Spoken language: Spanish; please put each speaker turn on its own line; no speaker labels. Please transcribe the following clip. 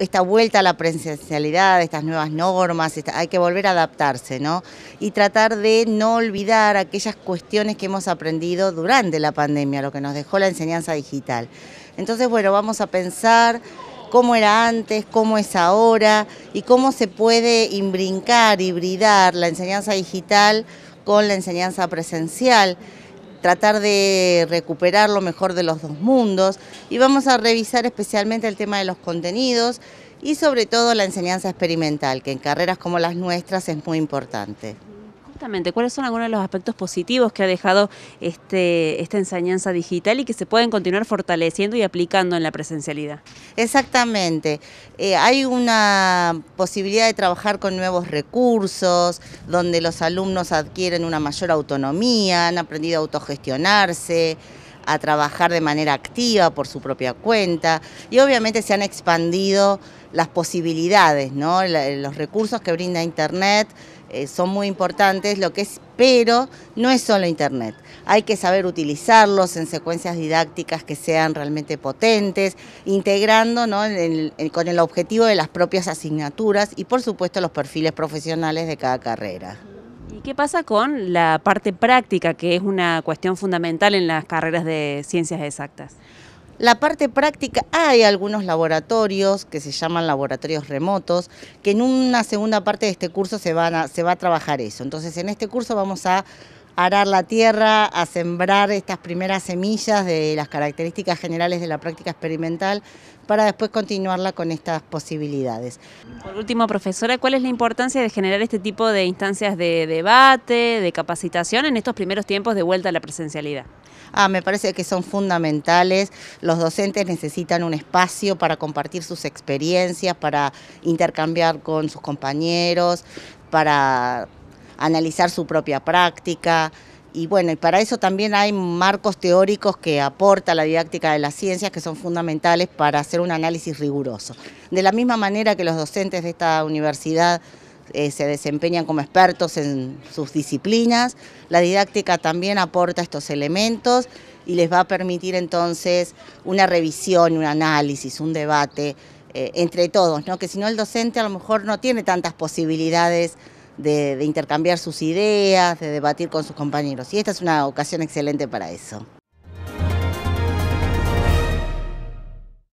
esta vuelta a la presencialidad, estas nuevas normas, hay que volver a adaptarse, ¿no? Y tratar de no olvidar aquellas cuestiones que hemos aprendido durante la pandemia, lo que nos dejó la enseñanza digital. Entonces, bueno, vamos a pensar cómo era antes, cómo es ahora y cómo se puede imbrincar, hibridar la enseñanza digital con la enseñanza presencial tratar de recuperar lo mejor de los dos mundos y vamos a revisar especialmente el tema de los contenidos y
sobre todo la enseñanza experimental, que en
carreras como las nuestras es muy importante.
¿cuáles son algunos de los aspectos positivos que ha dejado este, esta enseñanza digital y que se pueden continuar fortaleciendo y aplicando en la presencialidad? Exactamente.
Eh, hay una posibilidad de trabajar con nuevos recursos, donde los alumnos adquieren una mayor autonomía, han aprendido a autogestionarse, a trabajar de manera activa por su propia cuenta y obviamente se han expandido las posibilidades, los recursos que brinda Internet eh, son muy importantes, lo que es, pero no es solo Internet. Hay que saber utilizarlos en secuencias didácticas que sean realmente potentes, integrando con el objetivo de las propias asignaturas y por supuesto los perfiles profesionales de cada carrera
qué pasa con la parte práctica, que es una cuestión fundamental en las carreras de ciencias exactas? La parte práctica, hay algunos laboratorios que se
llaman laboratorios remotos, que en una segunda parte de este curso se, van se va a trabajar eso. Entonces, en este curso vamos a arar la tierra, a sembrar estas primeras semillas de las características generales de la práctica experimental para después continuarla con estas posibilidades.
Por último, profesora, ¿cuál es la importancia de generar este tipo de instancias de debate, de capacitación en estos primeros tiempos de vuelta a la presencialidad? Ah, me parece que
son fundamentales. Los docentes necesitan un espacio para compartir sus experiencias, para intercambiar con sus compañeros, para analizar su propia práctica. Y bueno, y para eso también hay marcos teóricos que aporta la didáctica de las ciencias que son fundamentales para hacer un análisis riguroso. De la misma manera que los docentes de esta universidad eh, se desempeñan como expertos en sus disciplinas, la didáctica también aporta estos elementos y les va a permitir entonces una revisión, un análisis, un debate eh, entre todos, que si no el docente a lo mejor no tiene tantas posibilidades de, intercambiar sus ideas, de debatir con sus compañeros. Y esta es una ocasión excelente para eso.